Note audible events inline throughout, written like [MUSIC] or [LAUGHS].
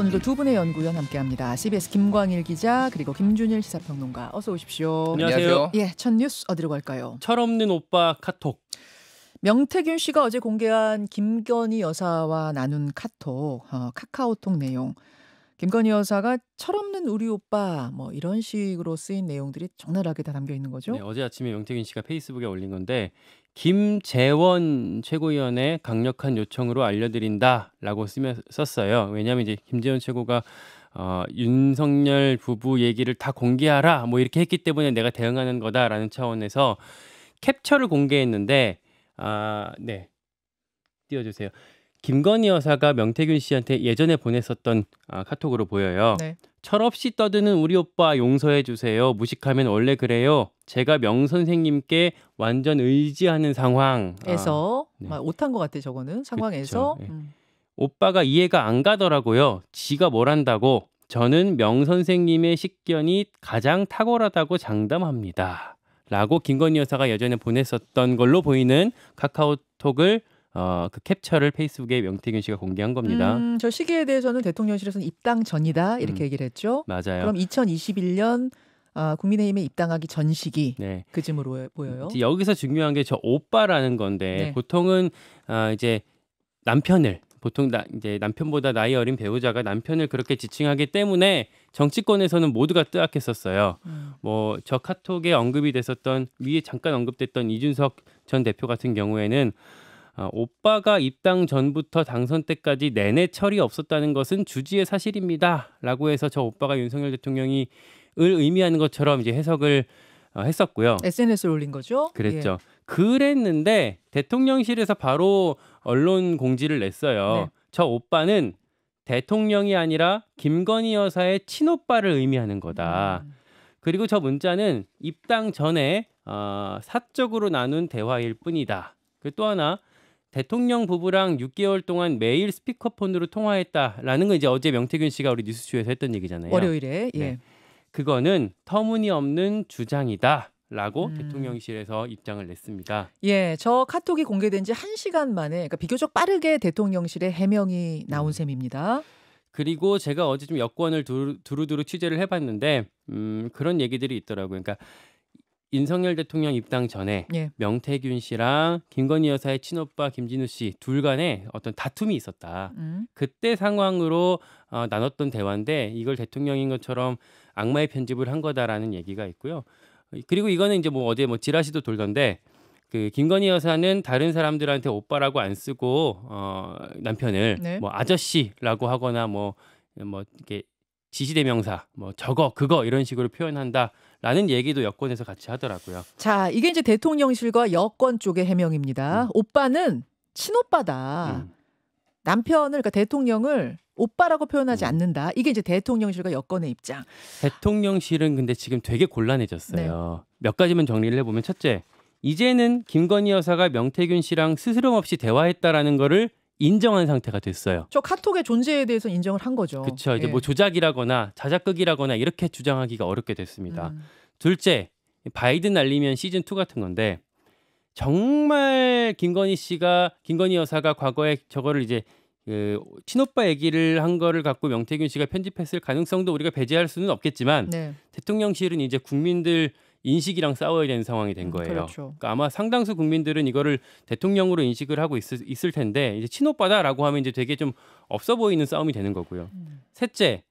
오늘도 두 분의 연구위원 함께합니다. CBS 김광일 기자 그리고 김준일 시사평론가 어서 오십시오. 안녕하세요. 예, 첫 뉴스 어디로 갈까요? 철없는 오빠 카톡. 명태균 씨가 어제 공개한 김건희 여사와 나눈 카톡, 어, 카카오톡 내용 김건희 여사가 철없는 우리 오빠 뭐 이런 식으로 쓰인 내용들이 적나라하게 다 담겨 있는 거죠. 네, 어제 아침에 명태균 씨가 페이스북에 올린 건데 김재원 최고위원의 강력한 요청으로 알려드린다라고 쓰면 썼어요. 왜냐하면 이제 김재원 최고가 어, 윤석열 부부 얘기를 다 공개하라 뭐 이렇게 했기 때문에 내가 대응하는 거다라는 차원에서 캡처를 공개했는데 아네 띄워주세요. 김건희 여사가 명태균 씨한테 예전에 보냈었던 아, 카톡으로 보여요. 네. 철없이 떠드는 우리 오빠 용서해 주세요. 무식하면 원래 그래요. 제가 명 선생님께 완전 의지하는 상황에서 아, 네. 못한 것 같아 저거는 상황에서 네. 음. 오빠가 이해가 안 가더라고요. 지가 뭘 한다고 저는 명 선생님의 식견이 가장 탁월하다고 장담합니다. 라고 김건희 여사가 예전에 보냈었던 걸로 보이는 카카오톡을 어, 그 캡처를 페이스북에 명태균 씨가 공개한 겁니다. 음, 저 시기에 대해서는 대통령실에서는 입당 전이다 이렇게 음, 얘기를 했죠. 맞아요. 그럼 2021년 아, 국민의힘에 입당하기 전 시기 네. 그쯤으로 보여요. 여기서 중요한 게 저 오빠라는 건데 네. 보통은 아, 이제 남편을 보통 나, 이제 남편보다 나이 어린 배우자가 남편을 그렇게 지칭하기 때문에 정치권에서는 모두가 뜨악했었어요. 음. 뭐저 카톡에 언급이 됐었던 위에 잠깐 언급됐던 이준석 전 대표 같은 경우에는 아, 오빠가 입당 전부터 당선 때까지 내내 철이 없었다는 것은 주지의 사실입니다라고 해서 저 오빠가 윤석열 대통령이 을 의미하는 것처럼 이제 해석을 어, 했었고요. SNS를 올린 거죠? 그랬죠. 예. 그랬는데 대통령실에서 바로 언론 공지를 냈어요. 네. 저 오빠는 대통령이 아니라 김건희 여사의 친오빠를 의미하는 거다. 음. 그리고 저 문자는 입당 전에 어, 사적으로 나눈 대화일 뿐이다. 그 또 하나 대통령 부부랑 6개월 동안 매일 스피커폰으로 통화했다라는 건 이제 어제 명태균 씨가 우리 뉴스쇼에서 했던 얘기잖아요. 월요일에. 예. 네. 그거는 터무니없는 주장이다. 라고 음. 대통령실에서 입장을 냈습니다. 예, 저 카톡이 공개된 지 1시간 만에 그러니까 비교적 빠르게 대통령실의 해명이 나온 음. 셈입니다. 그리고 제가 어제 좀 여권을 두루, 두루 취재를 해봤는데 음, 그런 얘기들이 있더라고요. 그러니까 인성열 대통령 입당 전에 예. 명태균 씨랑 김건희 여사의 친오빠 김진우 씨 둘 간에 어떤 다툼이 있었다. 음. 그때 상황으로 어, 나눴던 대화인데 이걸 대통령인 것처럼 악마의 편집을 한 거다라는 얘기가 있고요. 그리고 이거는 이제 뭐 어제 뭐 지라시도 돌던데 그 김건희 여사는 다른 사람들한테 오빠라고 안 쓰고 어 남편을 네. 뭐 아저씨라고 하거나 뭐뭐 뭐 이렇게 지시대명사 뭐 저거 그거 이런 식으로 표현한다. 라는 얘기도 여권에서 같이 하더라고요. 자, 이게 이제 대통령실과 여권 쪽의 해명입니다. 음. 오빠는 친오빠다. 음. 남편을 그러니까 대통령을 오빠라고 표현하지 음. 않는다. 이게 이제 대통령실과 여권의 입장. 대통령실은 근데 지금 되게 곤란해졌어요. 네. 몇 가지만 정리를 해보면 첫째, 이제는 김건희 여사가 명태균 씨랑 스스럼 없이 대화했다라는 거를 인정한 상태가 됐어요. 저 카톡의 존재에 대해서 인정을 한 거죠. 그렇죠. 이제 예. 뭐 조작이라거나 자작극이라거나 이렇게 주장하기가 어렵게 됐습니다. 음. 둘째, 바이든 날리면 시즌 2 같은 건데 정말 김건희 씨가 김건희 여사가 과거에 저거를 이제 그 친오빠 얘기를 한 거를 갖고 명태균 씨가 편집했을 가능성도 우리가 배제할 수는 없겠지만 네. 대통령실은 이제 국민들 인식이랑 싸워야 되는 상황이 된 음, 거예요. 그렇죠. 그러니까 아마 상당수 국민들은 이거를 대통령으로 인식을 하고 있을, 있을 텐데 이제 친오빠다라고 하면 이제 되게 좀 없어 보이는 싸움이 되는 거고요. 음. 셋째,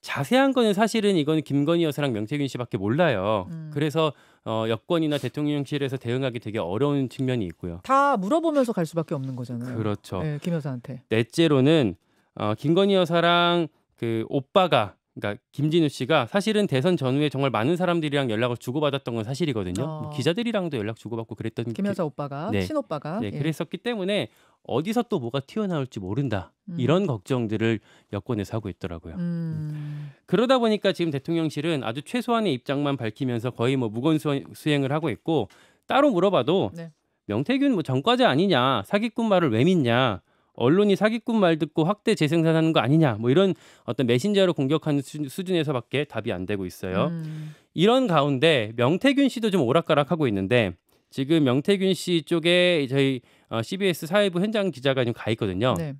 자세한 거는 사실은 이건 김건희 여사랑 명태균 씨밖에 몰라요. 음. 그래서 어, 여권이나 대통령실에서 대응하기 되게 어려운 측면이 있고요. 다 물어보면서 갈 수밖에 없는 거잖아요. 그렇죠. 네, 김 여사한테. 넷째로는 어, 김건희 여사랑 그 오빠가 그러니까 김진우 씨가 사실은 대선 전후에 정말 많은 사람들이랑 연락을 주고받았던 건 사실이거든요. 뭐 어. 뭐 기자들이랑도 연락 주고받고 그랬던 김여사 게... 오빠가 네. 신오빠가 네, 예. 그랬었기 때문에 어디서 또 뭐가 튀어나올지 모른다 음. 이런 걱정들을 여권에서 하고 있더라고요. 음. 음. 그러다 보니까 지금 대통령실은 아주 최소한의 입장만 밝히면서 거의 뭐 무건 수행을 하고 있고 따로 물어봐도 네. 명태균 뭐 전과자 아니냐 사기꾼 말을 왜 믿냐 언론이 사기꾼 말 듣고 확대 재생산하는 거 아니냐 뭐 이런 어떤 메신저로 공격하는 수준에서밖에 답이 안 되고 있어요. 음. 이런 가운데 명태균 씨도 좀 오락가락하고 있는데 지금 명태균 씨 쪽에 저희 어, CBS 사회부 현장 기자가 좀가 있거든요. 네.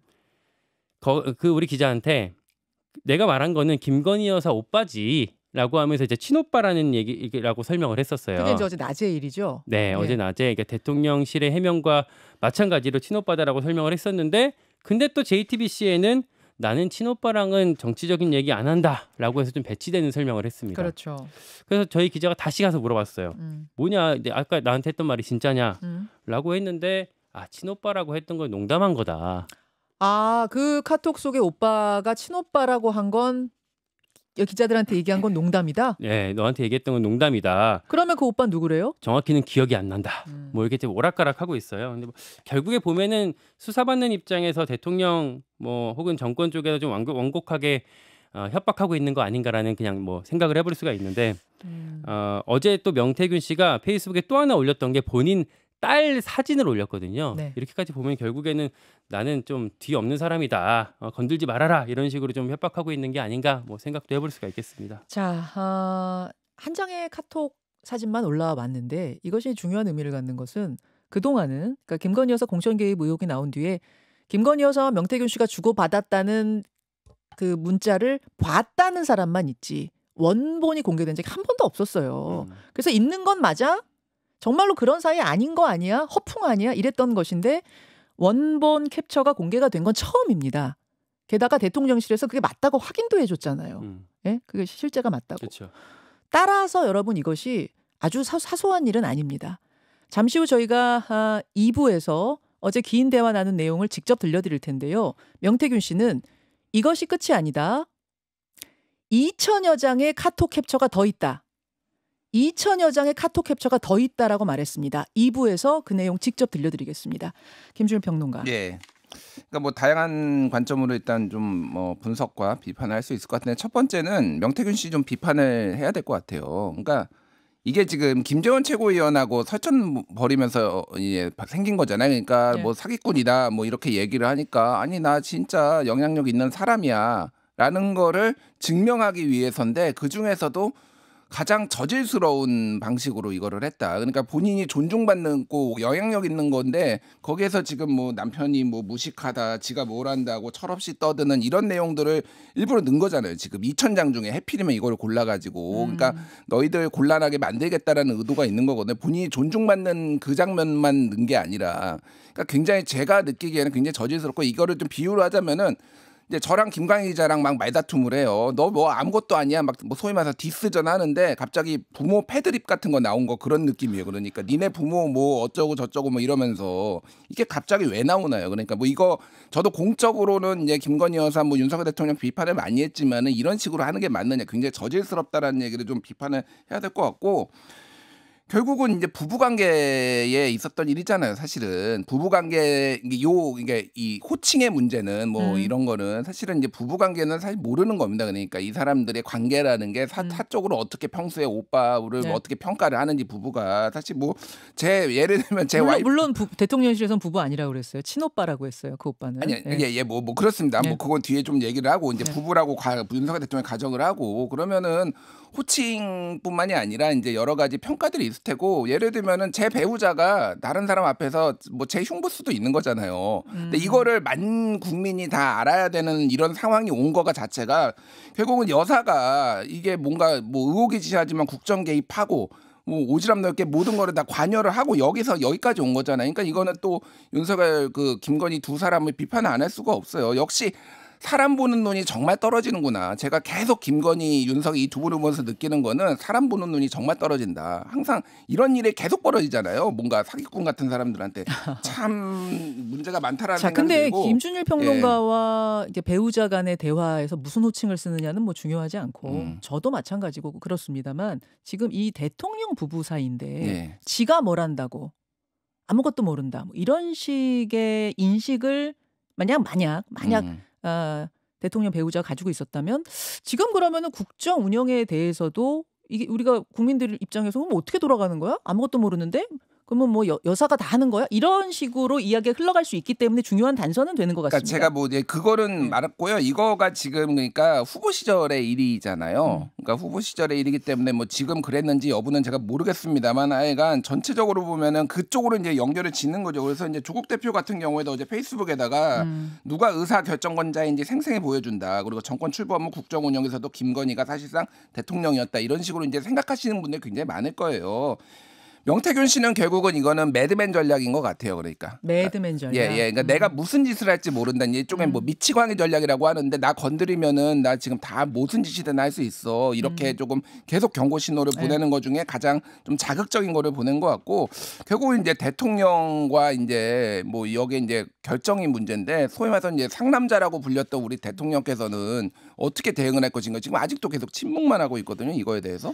거, 그 우리 기자한테 내가 말한 거는 김건희 여사 오빠지 라고 하면서 이제 친오빠라는 얘기라고 설명을 했었어요. 그게 이제 어제 낮의 일이죠. 네, 네. 어제 낮에 그러니까 대통령실의 해명과 마찬가지로 친오빠다라고 설명을 했었는데 근데 또 JTBC에는 나는 친오빠랑은 정치적인 얘기 안 한다라고 해서 좀 배치되는 설명을 했습니다. 그렇죠. 그래서 저희 기자가 다시 가서 물어봤어요. 음. 뭐냐, 아까 나한테 했던 말이 진짜냐?라고 음. 했는데 아 친오빠라고 했던 건 농담한 거다. 아 그 카톡 속에 오빠가 친오빠라고 한건 기자들한테 얘기한 건 농담이다. 네, 너한테 얘기했던 건 농담이다. 그러면 그 오빠 누구래요? 정확히는 기억이 안 난다. 음. 뭐 이렇게 오락가락하고 있어요. 근데 뭐 결국에 보면은 수사받는 입장에서 대통령 뭐 혹은 정권 쪽에서 좀 완곡, 완곡하게 어, 협박하고 있는 거 아닌가라는 그냥 뭐 생각을 해볼 수가 있는데 음. 어, 어제 또 명태균 씨가 페이스북에 또 하나 올렸던 게 본인 딸 사진을 올렸거든요. 네. 이렇게까지 보면 결국에는 나는 좀 뒤 없는 사람이다. 어, 건들지 말아라. 이런 식으로 좀 협박하고 있는 게 아닌가 뭐 생각도 해볼 수가 있겠습니다. 자, 어, 한 장의 카톡 사진만 올라와 봤는데 이것이 중요한 의미를 갖는 것은 그동안은 그러니까 김건희 여사 공천 개입 의혹이 나온 뒤에 김건희 여사와 명태균 씨가 주고받았다는 그 문자를 봤다는 사람만 있지 원본이 공개된 적이 한 번도 없었어요. 음. 그래서 있는 건 맞아 정말로 그런 사이 아닌 거 아니야? 허풍 아니야? 이랬던 것인데 원본 캡처가 공개가 된 건 처음입니다. 게다가 대통령실에서 그게 맞다고 확인도 해줬잖아요. 음. 예, 그게 실제가 맞다고. 그쵸. 따라서 여러분 이것이 아주 사, 소한 일은 아닙니다. 잠시 후 저희가 아, 2부에서 어제 긴 대화 나눈 내용을 직접 들려드릴 텐데요. 명태균 씨는 이것이 끝이 아니다. 2천여 장의 카톡 캡처가 더 있다. 2천여 장의 카톡 캡처가 더 있다라고 말했습니다. 2부에서 그 내용 직접 들려드리겠습니다. 김준 평론가. 예. 그러니까 뭐 다양한 관점으로 일단 좀 뭐 분석과 비판을 할 수 있을 것 같은데 첫 번째는 명태균 씨 좀 비판을 해야 될 것 같아요. 그러니까 이게 지금 김재원 최고위원하고 설전 벌이면서 이제 생긴 거잖아요. 그러니까 네. 뭐 사기꾼이다 뭐 이렇게 얘기를 하니까 아니 나 진짜 영향력 있는 사람이야라는 거를 증명하기 위해서인데 그 중에서도 가장 저질스러운 방식으로 이거를 했다. 그러니까 본인이 존중받는 고 영향력 있는 건데 거기에서 지금 뭐 남편이 뭐 무식하다, 지가 뭘 한다고 철없이 떠드는 이런 내용들을 일부러 넣은 거잖아요. 지금 2천장 중에 해피리면 이걸 골라가지고 그러니까 음. 그러니까 너희들 곤란하게 만들겠다라는 의도가 있는 거거든요. 본인이 존중받는 그 장면만 넣은 게 아니라 그러니까 굉장히 제가 느끼기에는 굉장히 저질스럽고 이거를 좀 비유를 하자면은 이제 저랑 김광희 기자랑 막 말다툼을 해요. 너 뭐 아무것도 아니야. 막 뭐 소위 말해서 디스전 하는데 갑자기 부모 패드립 같은 거 나온 거 그런 느낌이에요. 그러니까 니네 부모 뭐 어쩌고 저쩌고 뭐 이러면서 이게 갑자기 왜 나오나요? 그러니까 뭐 이거 저도 공적으로는 이제 김건희 여사 뭐 윤석열 대통령 비판을 많이 했지만은 이런 식으로 하는 게 맞느냐 굉장히 저질스럽다라는 얘기를 좀 비판을 해야 될 것 같고 결국은 이제 부부 관계에 있었던 일이잖아요. 사실은 부부 관계 요 이게 이 호칭의 문제는 뭐 음. 이런 거는 사실은 이제 부부 관계는 사실 모르는 겁니다. 그러니까 이 사람들의 관계라는 게 사, 음. 사적으로 어떻게 평소에 오빠를 네. 어떻게 평가를 하는지 부부가 사실 뭐 제 예를 들면 제 물론, 와이프 물론 부, 대통령실에선 부부 아니라고 그랬어요. 친오빠라고 했어요. 그 오빠는 아니 예예뭐 네. 예, 예 뭐, 뭐, 그렇습니다. 네. 뭐 그건 뒤에 좀 얘기를 하고 이제 네. 부부라고 가, 윤석열 대통령 가정을 하고 그러면은 호칭뿐만이 아니라 이제 여러 가지 평가들이 있을 있 테고 예를 들면은 제 배우자가 다른 사람 앞에서 뭐 제흉부 수도 있는 거잖아요. 음. 근데 이거를 만 국민이 다 알아야 되는 이런 상황이 온 거가 자체가 결국은 여사가 이게 뭔가 뭐 의혹이지하지만 국정 개입하고 뭐 오지랖 넓게 모든 거를 다 관여를 하고 여기서 여기까지 온 거잖아요. 그러니까 이거는 또 윤석열 그 김건희 두 사람을 비판 안 할 수가 없어요. 역시 사람 보는 눈이 정말 떨어지는구나. 제가 계속 김건희, 윤석이 두 분을 보면서 느끼는 거는 사람 보는 눈이 정말 떨어진다. 항상 이런 일이 계속 벌어지잖아요. 뭔가 사기꾼 같은 사람들한테 [LAUGHS] 참 문제가 많다라는 자, 생각이 근데 들고. 김준일 평론가와 예. 이제 배우자 간의 대화에서 무슨 호칭을 쓰느냐는 뭐 중요하지 않고 음. 저도 마찬가지고 그렇습니다만 지금 이 대통령 부부 사이인데 예. 지가 뭘 한다고 아무것도 모른다. 뭐 이런 식의 인식을 만약 만약 만약 음. 어, 대통령 배우자 가지고 있었다면 지금 그러면은 국정 운영에 대해서도 이게 우리가 국민들 입장에서 그럼 뭐 어떻게 돌아가는 거야? 아무것도 모르는데 그러면 뭐 여, 사가다 하는 거야? 이런 식으로 이야기가 흘러갈 수 있기 때문에 중요한 단서는 되는 것 그러니까 같습니다. 그러니까 제가 뭐 그거는 네. 말았고요. 이거가 지금 그러니까 후보 시절의 일이잖아요. 음. 그러니까 후보 시절의 일이기 때문에 뭐 지금 그랬는지 여부는 제가 모르겠습니다만 하여간 전체적으로 보면은 그쪽으로 이제 연결을 짓는 거죠. 그래서 이제 조국 대표 같은 경우에도 어제 페이스북에다가 음. 누가 의사 결정권자인지 생생히 보여준다. 그리고 정권 출범 후 국정 운영에서도 김건희가 사실상 대통령이었다. 이런 식으로 이제 생각하시는 분들 굉장히 많을 거예요. 명태균 씨는 결국은 이거는 매드맨 전략인 것 같아요. 그러니까 매드맨 전략. 예예. 예. 그러니까 음. 내가 무슨 짓을 할지 모른다는 이쪽엔 뭐 음. 뭐 미치광이 전략이라고 하는데 나 건드리면은 나 지금 다 무슨 짓이든 할 수 있어. 이렇게 음. 조금 계속 경고 신호를 예. 보내는 것 중에 가장 좀 자극적인 거를 보낸 것 같고 결국은 이제 대통령과 이제 뭐 여기 이제 결정이 문제인데 소위 말해서 이제 상남자라고 불렸던 우리 대통령께서는 어떻게 대응을 할 것인가 지금 아직도 계속 침묵만 하고 있거든요. 이거에 대해서.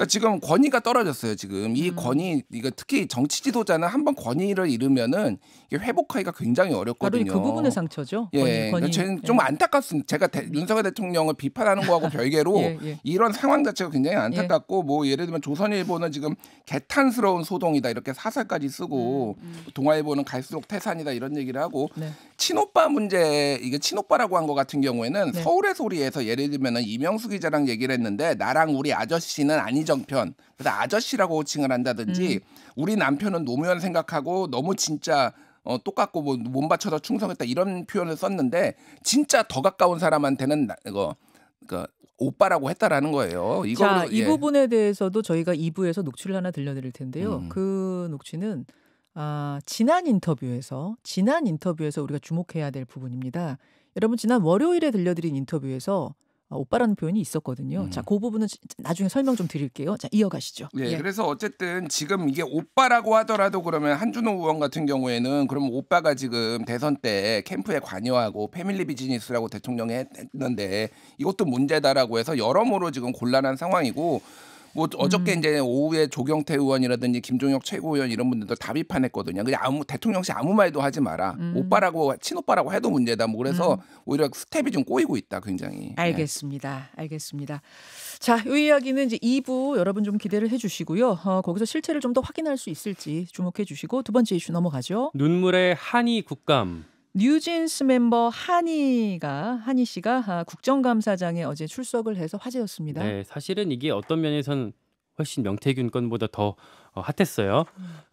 그러니까 지금 권위가 떨어졌어요. 지금 이 음. 권위 이거 특히 정치 지도자는 한번 권위를 잃으면은 이게 회복하기가 굉장히 어렵거든요. 그 부분의 상처죠. 예, 저는 권위. 그러니까 예. 좀 안타깝습니다. 제가 대, 윤석열 대통령을 비판하는 거하고 [LAUGHS] 별개로 예, 예. 이런 상황 자체가 굉장히 안타깝고 예. 뭐 예를 들면 조선일보는 지금 개탄스러운 소동이다 이렇게 사설까지 쓰고 음, 음. 동아일보는 갈수록 태산이다 이런 얘기를 하고 네. 친오빠 문제 이게 친오빠라고 한 거 같은 경우에는 네. 서울의 소리에서 예를 들면은 이명수 기자랑 얘기를 했는데 나랑 우리 아저씨는 아니죠. 정편 그래서 아저씨라고 호칭을 한다든지 음. 우리 남편은 노무현 생각하고 너무 진짜 어, 똑같고 뭐, 몸 바쳐서 충성했다 이런 표현을 썼는데 진짜 더 가까운 사람한테는 나, 이거 그 오빠라고 했다라는 거예요. 이거 자, 이 예. 부분에 대해서도 저희가 2부에서 녹취를 하나 들려드릴 텐데요. 음. 그 녹취는 아, 지난 인터뷰에서 지난 인터뷰에서 우리가 주목해야 될 부분입니다. 여러분 지난 월요일에 들려드린 인터뷰에서 어, 오빠라는 표현이 있었거든요. 음. 자, 그 부분은 나중에 설명 좀 드릴게요. 자, 이어가시죠. 네, 예. 그래서 어쨌든 지금 이게 오빠라고 하더라도 그러면 한준호 의원 같은 경우에는 그럼 오빠가 지금 대선 때 캠프에 관여하고 패밀리 비즈니스라고 대통령이 했는데 이것도 문제다라고 해서 여러모로 지금 곤란한 상황이고 뭐 어저께 음. 이제 오후에 조경태 의원이라든지 김종혁 최고위원 이런 분들도 다 비판했거든요. 그냥 아무 대통령실 아무 말도 하지 마라. 음. 오빠라고 친오빠라고 해도 문제다. 뭐 그래서 음. 오히려 스텝이 좀 꼬이고 있다. 굉장히. 예. 알겠습니다. 네. 알겠습니다. 자, 이 이야기는 이제 2부 여러분 좀 기대를 해주시고요. 어, 거기서 실체를 좀 더 확인할 수 있을지 주목해 주시고 두 번째 이슈 넘어가죠. 눈물의 한이 국감. 뉴진스 멤버 한이가 한이 씨가 아, 국정감사장에 어제 출석을 해서 화제였습니다. 네, 사실은 이게 어떤 면에선 훨씬 명태균 건보다 더 어, 핫했어요.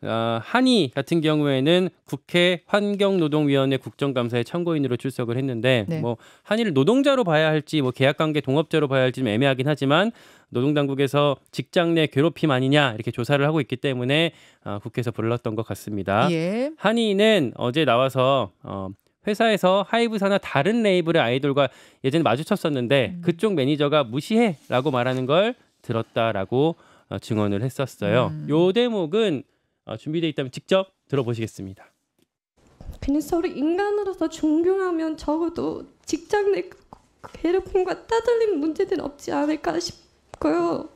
어, 한이 같은 경우에는 국회 환경노동위원회 국정감사에 참고인으로 출석을 했는데 네. 뭐 한이를 노동자로 봐야 할지 뭐 계약관계 동업자로 봐야 할지 좀 애매하긴 하지만 노동당국에서 직장 내 괴롭힘 아니냐 이렇게 조사를 하고 있기 때문에 어, 국회에서 불렀던 것 같습니다. 예. 한이는 어제 나와서 어, 회사에서 하이브사나 다른 레이블의 아이돌과 예전에 마주쳤었는데 음. 그쪽 매니저가 무시해라고 말하는 걸 들었다라고 어, 증언을 했었어요. 음. 요 대목은 어, 준비돼 있다면 직접 들어보시겠습니다. 그냥 서로 인간으로서 존경하면 적어도 직장 내 괴롭힘과 따돌림 문제는 없지 않을까 싶고요.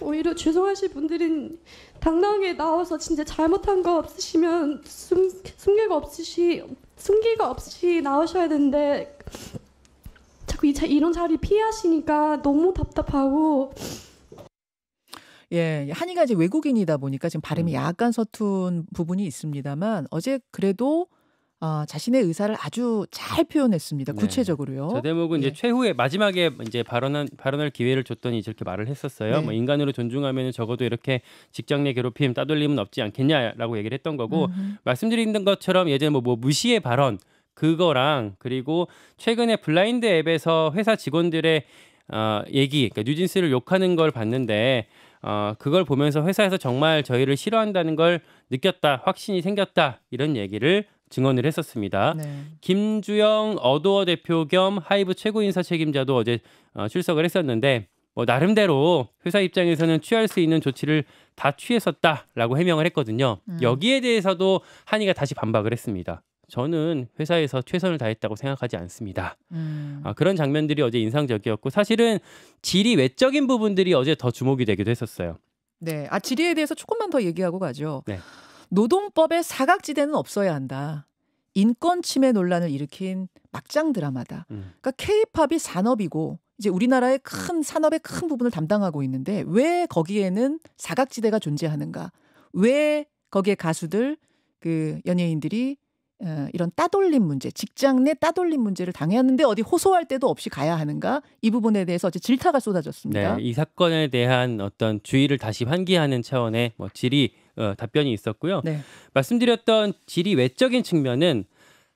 오히려 죄송하실 분들은 당당하게 나와서 진짜 잘못한 거 없으시면 숨, 숨기고 없으시 숨기고 없이 나오셔야 되는데 자꾸 이, 이런 자리 피하시니까 너무 답답하고 예, 한이가 이제 외국인이다 보니까 지금 발음이 음. 약간 서툰 부분이 있습니다만 어제 그래도 아, 자신의 의사를 아주 잘 표현했습니다. 네. 구체적으로요. 네. 저 대목은 예. 이제 최후에 마지막에 이제 발언한 발언할 기회를 줬더니 이렇게 말을 했었어요. 네. 뭐 인간으로 존중하면 적어도 이렇게 직장 내 괴롭힘, 따돌림은 없지 않겠냐라고 얘기를 했던 거고 음 말씀드린 것처럼 예전에 뭐, 뭐 무시의 발언 그거랑 그리고 최근에 블라인드 앱에서 회사 직원들의 어, 얘기, 그러니까 뉴진스를 욕하는 걸 봤는데 어, 그걸 보면서 회사에서 정말 저희를 싫어한다는 걸 느꼈다, 확신이 생겼다 이런 얘기를 증언을 했었습니다. 네. 김주영 어도어 대표 겸 하이브 최고 인사 책임자도 어제 어, 출석을 했었는데 뭐 나름대로 회사 입장에서는 취할 수 있는 조치를 다 취했었다라고 해명을 했거든요. 음. 여기에 대해서도 한이가 다시 반박을 했습니다. 저는 회사에서 최선을 다했다고 생각하지 않습니다. 음. 아, 그런 장면들이 어제 인상적이었고 사실은 질이 외적인 부분들이 어제 더 주목이 되기도 했었어요. 네, 아 질의에 대해서 조금만 더 얘기하고 가죠. 네. 노동법의 사각지대는 없어야 한다. 인권 침해 논란을 일으킨 막장 드라마다. 음. 그러니까 케이팝이 산업이고 이제 우리나라의 큰 산업의 큰 부분을 담당하고 있는데 왜 거기에는 사각지대가 존재하는가? 왜 거기에 가수들 그 연예인들이 어, 이런 따돌림 문제, 직장 내 따돌림 문제를 당했는데 어디 호소할 때도 없이 가야 하는가 이 부분에 대해서 어제 질타가 쏟아졌습니다. 네, 이 사건에 대한 어떤 주의를 다시 환기하는 차원의 뭐 질의 어, 답변이 있었고요. 네. 말씀드렸던 질의 외적인 측면은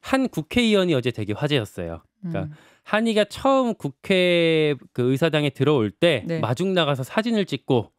한 국회의원이 어제 되게 화제였어요. 그러니까 음. 한이가 처음 국회 그 의사당에 들어올 때 네. 마중 나가서 사진을 찍고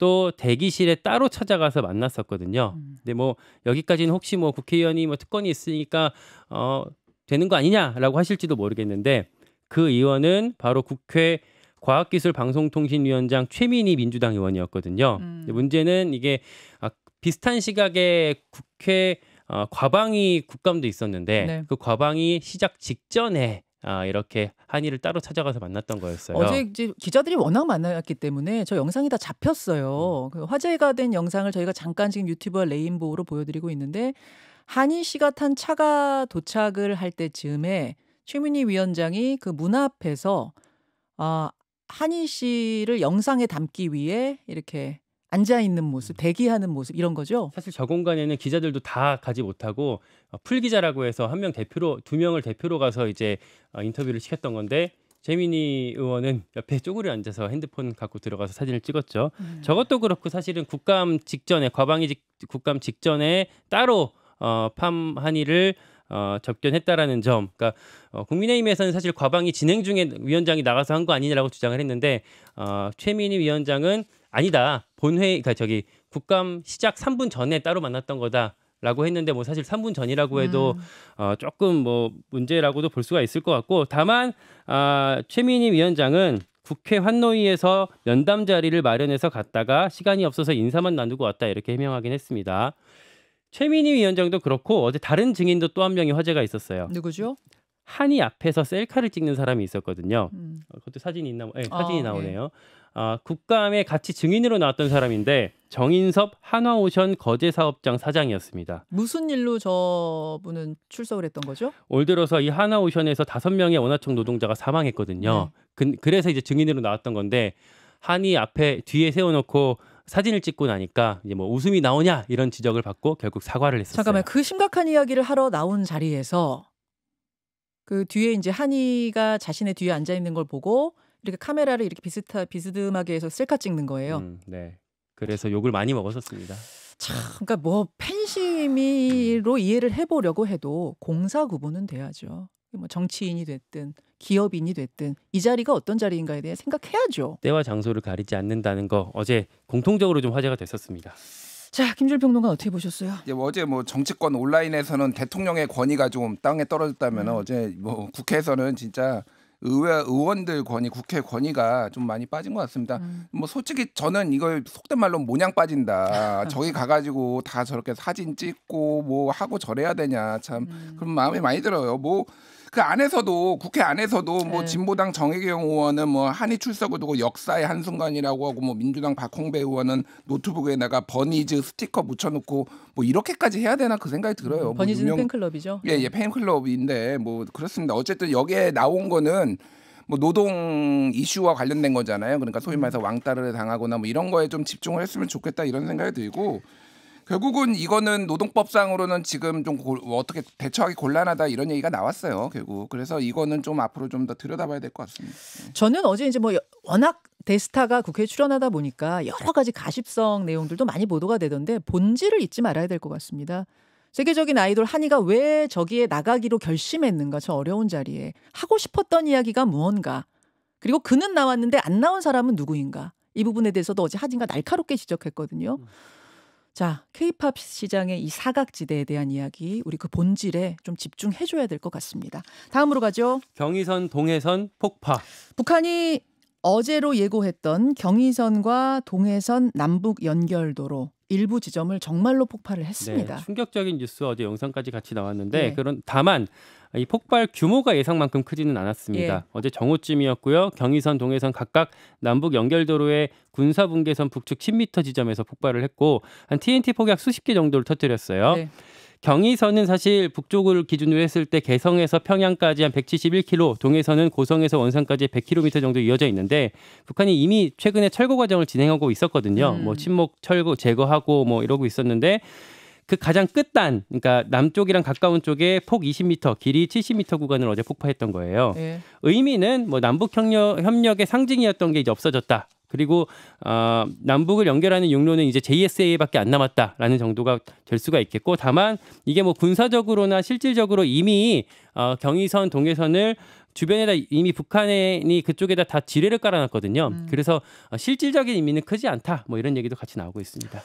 또 대기실에 따로 찾아가서 만났었거든요. 음. 근데 뭐 여기까지는 혹시 뭐 국회의원이 뭐 특권이 있으니까 어 되는 거 아니냐라고 하실지도 모르겠는데 그 의원은 바로 국회 과학기술방송통신위원장 최민희 민주당 의원이었거든요. 음. 문제는 이게 아, 비슷한 시각에 국회 어, 과방위 국감도 있었는데 네. 그 과방위 시작 직전에 아, 이렇게 한이를 따로 찾아가서 만났던 거였어요. 어제 이제 기자들이 워낙 많았기 때문에 저 영상이 다 잡혔어요. 음. 그 화제가 된 영상을 저희가 잠깐 지금 유튜브와 레인보우로 보여드리고 있는데 한희 씨가 탄 차가 도착을 할 때쯤에 최민희 위원장이 그 문 앞에서 아, 한희 씨를 영상에 담기 위해 이렇게 앉아 있는 모습, 대기하는 모습 이런 거죠. 사실 저 공간에는 기자들도 다 가지 못하고 어, 풀 기자라고 해서 한 명 대표로 두 명을 대표로 가서 이제 어, 인터뷰를 시켰던 건데 재민이 의원은 옆에 쪼그려 앉아서 핸드폰 갖고 들어가서 사진을 찍었죠. 음. 저것도 그렇고 사실은 국감 직전에 과방위 직, 국감 직전에 따로 어, 팜한이를 어, 접견했다라는 점. 그러니까 어, 국민의힘에서는 사실 과방위 진행 중에 위원장이 나가서 한 거 아니냐라고 주장을 했는데 어, 최민희 위원장은 아니다. 본회의 그러니까 저기 국감 시작 3분 전에 따로 만났던 거다. 라고 했는데 뭐 사실 3분 전이라고 해도 음. 어, 조금 뭐 문제라고도 볼 수가 있을 것 같고 다만 아, 최민희 위원장은 국회 환노위에서 면담 자리를 마련해서 갔다가 시간이 없어서 인사만 나누고 왔다 이렇게 해명하긴 했습니다. 최민희 위원장도 그렇고 어제 다른 증인도 또 한 명이 화제가 있었어요. 누구죠? 한이 앞에서 셀카를 찍는 사람이 있었거든요. 음. 어, 그것도 사진이 있나? 예, 어, 네, 사진이 아, 나오네요. 네. 아, 국감에 같이 증인으로 나왔던 사람인데 정인섭 한화오션 거제 사업장 사장이었습니다. 무슨 일로 저분은 출석을 했던 거죠? 올 들어서 이 한화오션에서 다섯 명의 원화청 노동자가 사망했거든요. 네. 그, 래서 이제 증인으로 나왔던 건데 한이 앞에 뒤에 세워놓고 사진을 찍고 나니까 이제 뭐 웃음이 나오냐 이런 지적을 받고 결국 사과를 했었어요. 잠깐만 그 심각한 이야기를 하러 나온 자리에서 그 뒤에 이제 한이가 자신의 뒤에 앉아 있는 걸 보고 이렇게 카메라를 이렇게 비슷하 비스듬하게 해서 셀카 찍는 거예요. 음, 네. 그래서 욕을 많이 먹었었습니다. 참, 그러니까 뭐 팬심이로 이해를 해보려고 해도 공사 구분은 돼야죠. 뭐 정치인이 됐든 기업인이 됐든 이 자리가 어떤 자리인가에 대해 생각해야죠. 때와 장소를 가리지 않는다는 거 어제 공통적으로 좀 화제가 됐었습니다. 자, 김준평론가 어떻게 보셨어요? 예, 뭐 어제 뭐 정치권 온라인에서는 대통령의 권위가 좀 땅에 떨어졌다면 음. 어제 뭐 국회에서는 진짜 의회 의원들 권위, 국회 권위가 좀 많이 빠진 것 같습니다. 음. 뭐 솔직히 저는 이걸 속된 말로 모냥 빠진다. [LAUGHS] 저기 가가지고 다 저렇게 사진 찍고 뭐 하고 저래야 되냐 참 음. 그런 마음이 많이 들어요. 뭐그 안에서도 국회 안에서도 뭐 네. 진보당 정혜경 의원은 뭐한이 출석을 두고 역사의 한 순간이라고 하고 뭐 민주당 박홍배 의원은 노트북에다가 버니즈 스티커 붙여놓고 뭐 이렇게까지 해야 되나 그 생각이 들어요. 음, 버니즈는 뭐 유명... 팬클럽이죠. 예 예, 팬클럽인데 뭐 그렇습니다. 어쨌든 여기에 나온 거는 뭐 노동 이슈와 관련된 거잖아요. 그러니까 소위 음. 말해서 왕따를 당하거나 뭐 이런 거에 좀 집중을 했으면 좋겠다 이런 생각이 들고 결국은 이거는 노동법상으로는 지금 좀 고, 뭐 어떻게 대처하기 곤란하다 이런 얘기가 나왔어요. 결국 그래서 이거는 좀 앞으로 좀 더 들여다봐야 될 것 같습니다. 네. 저는 어제 이제 뭐 워낙 데스타가 국회에 출연하다 보니까 여러 가지 가십성 내용들도 많이 보도가 되던데 본질을 잊지 말아야 될 것 같습니다. 세계적인 아이돌 한이가 왜 저기에 나가기로 결심했는가 저 어려운 자리에 하고 싶었던 이야기가 무언가 그리고 그는 나왔는데 안 나온 사람은 누구인가 이 부분에 대해서도 어제 하진가 날카롭게 지적했거든요. 음. 자, 케이팝 시장의 이 사각지대에 대한 이야기 우리 그 본질에 좀 집중해 줘야 될 것 같습니다. 다음으로 가죠. 경의선 동해선 폭파. 북한이 어제로 예고했던 경의선과 동해선 남북 연결도로 일부 지점을 정말로 폭발을 네, 했습니다. 네, 충격적인 뉴스 어제 영상까지 같이 나왔는데 네. 그런 다만 이 폭발 규모가 예상만큼 크지는 않았습니다. 예. 어제 정오쯤이었고요. 경의선, 동해선 각각 남북 연결도로의 군사 분계선 북측 10m 지점에서 폭발을 했고 한 TNT 폭약 수십 개 정도를 터뜨렸어요. 네. 경의선은 사실 북쪽을 기준으로 했을 때 개성에서 평양까지 한 171km, 동해선은 고성에서 원산까지 100km 정도 이어져 있는데 북한이 이미 최근에 철거 과정을 진행하고 있었거든요. 뭐 음. 뭐 침목 철거 제거하고 뭐 이러고 있었는데 그 가장 끝단, 그러니까 남쪽이랑 가까운 쪽에 폭 20m, 길이 70m 구간을 어제 폭파했던 거예요. 예. 의미는 뭐 남북 협력, 협력의 상징이었던 게 이제 없어졌다. 그리고 어, 남북을 연결하는 육로는 이제 JSA밖에 안 남았다라는 정도가 될 수가 있겠고 다만 이게 뭐 군사적으로나 실질적으로 이미 어, 경의선 동해선을 주변에다 이미 북한이 그쪽에다 다 지뢰를 깔아놨거든요. 음. 그래서 어, 실질적인 의미는 크지 않다. 뭐 이런 얘기도 같이 나오고 있습니다.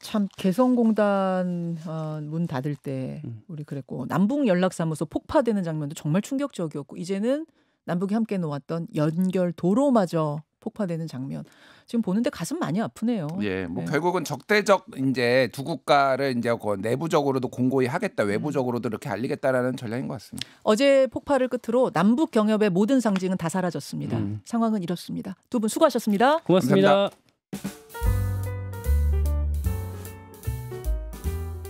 참 개성공단 어, 문 닫을 때 음. 우리 그랬고 남북 연락사무소 폭파되는 장면도 정말 충격적이었고 이제는 남북이 함께 놓았던 연결 도로마저 폭파되는 장면 지금 보는데 가슴 많이 아프네요. 예, 뭐 네. 결국은 적대적 이제 두 국가를 이제 그 내부적으로도 공고히 하겠다, 음. 외부적으로도 이렇게 알리겠다라는 전략인 것 같습니다. 어제 폭발을 끝으로 남북 경협의 모든 상징은 다 사라졌습니다. 음. 상황은 이렇습니다. 두 분 수고하셨습니다. 고맙습니다 감사합니다.